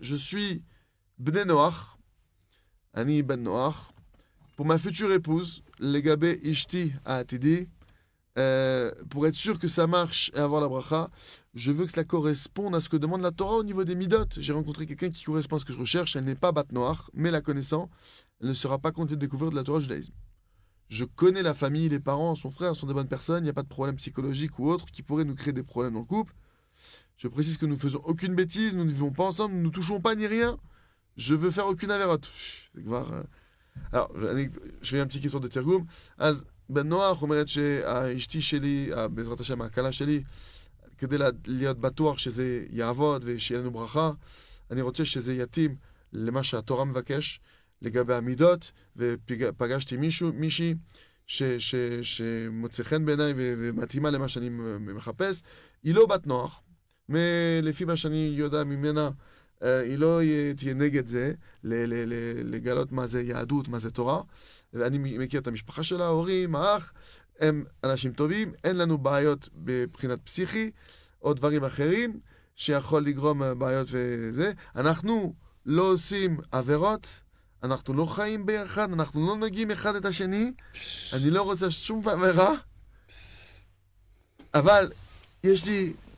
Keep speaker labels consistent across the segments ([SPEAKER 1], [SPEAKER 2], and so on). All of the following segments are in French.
[SPEAKER 1] Je suis Bne Noach, Ani Ben Noach, pour ma future épouse, légabé Ishti Atidi. euh, pour être sûr que ça marche et avoir la bracha, je veux que cela corresponde à ce que demande la Torah au niveau des midotes. J'ai rencontré quelqu'un qui correspond à ce que je recherche. Elle n'est pas batte noire, mais la connaissant, elle ne sera pas comptée de découvrir de la Torah judaïsme. Je connais la famille, les parents, son frère sont des bonnes personnes. Il n'y a pas de problème psychologique ou autre qui pourrait nous créer des problèmes dans le couple. Je précise que nous faisons aucune bêtise, nous ne vivons pas ensemble, nous ne touchons pas ni rien. Je veux faire aucune avérote. Hein. Alors, je fais un petit question de Tirgoum. Ben Noah, on dit que à Ishti Sheli, à Bezrat Hashem, à Kala Sheli, que de la liot batour, que c'est Yavod, et Shiel nous bracha, on dit que c'est Yatim, le mach Torah m'vakesh, le gabé à et pagashti Mishu, Mishi, que Motsechen Benay, et Matima, le mach à Nim, euh, me rappelle, il est au bat Noah. לפי מה שאני יודע ממנה, אה, היא לא תהיה נגד זה, לגלות מה זה יהדות, מה זה תורה. ואני מכיר את המשפחה שלה, ההורים, האח, הם אנשים טובים, אין לנו בעיות מבחינת פסיכי או דברים אחרים שיכול לגרום אה, בעיות וזה. אנחנו לא עושים עבירות, אנחנו לא חיים ביחד, אנחנו לא נגיעים אחד את השני, אני לא רוצה שום עבירה, אבל יש לי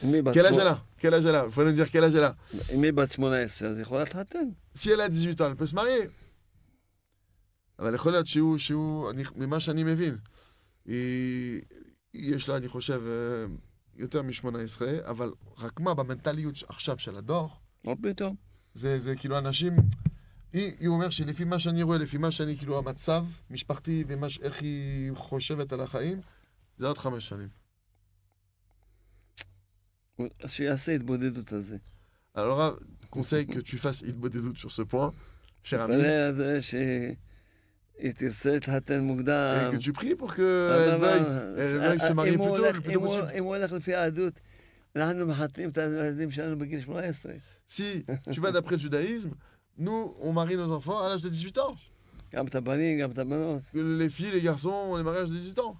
[SPEAKER 1] Quel âge elle a Quel âge elle a Faut nous dire quel âge elle a. Mais Si elle a 18 ans, elle peut se marier. Mais elle peut être chez où Mais moi, je ne sais pas. יש לה, אני חושב, אה, יותר מ-18, אבל רק מה, במנטליות עכשיו של הדוח, לא פתאום. זה, זה כאילו אנשים, היא, היא אומר שלפי מה שאני רואה, לפי מה שאני, כאילו, המצב, משפחתי, ואיך היא חושבת על החיים, זה עוד חמש שנים.
[SPEAKER 2] Hein, Alors, conseil que tu fasses sur ce point, cher ami. Et que tu pries pour qu'elle ah, bah, bah, bah, ah, veuille, se ah, marier plus tôt, le plus tôt possible. Si tu vas d'après le judaïsme, nous, on marie nos enfants à l'âge de 18 ans. Les filles, les garçons, on les marie à de 18 ans.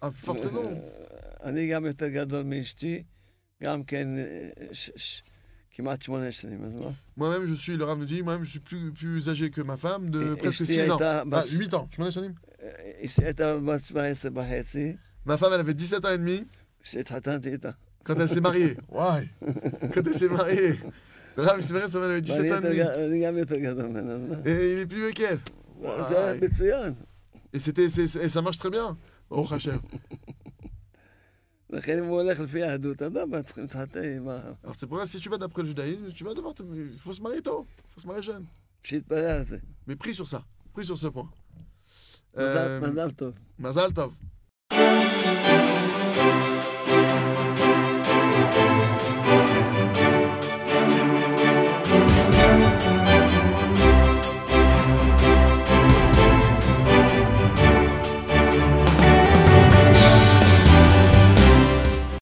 [SPEAKER 2] Ah, euh,
[SPEAKER 1] moi-même, je suis, le dit, moi-même, je suis plus, plus âgé que ma femme de presque 6 ans. 8 ah, ans,
[SPEAKER 2] Ma femme, elle avait 17 ans et demi. Hein. Quand elle s'est mariée, Quand elle s'est mariée. Le avait 17 ans et demi. il est plus vieux qu'elle.
[SPEAKER 1] et ça marche très bien. Oh, Hachem
[SPEAKER 2] C'est pour ça que si tu vas d'après le judaïsme, tu vas devoir se marier tôt, Faut se marier jeune. Mais prie sur ça, prie
[SPEAKER 1] sur ce point. Mazal Tov Mazal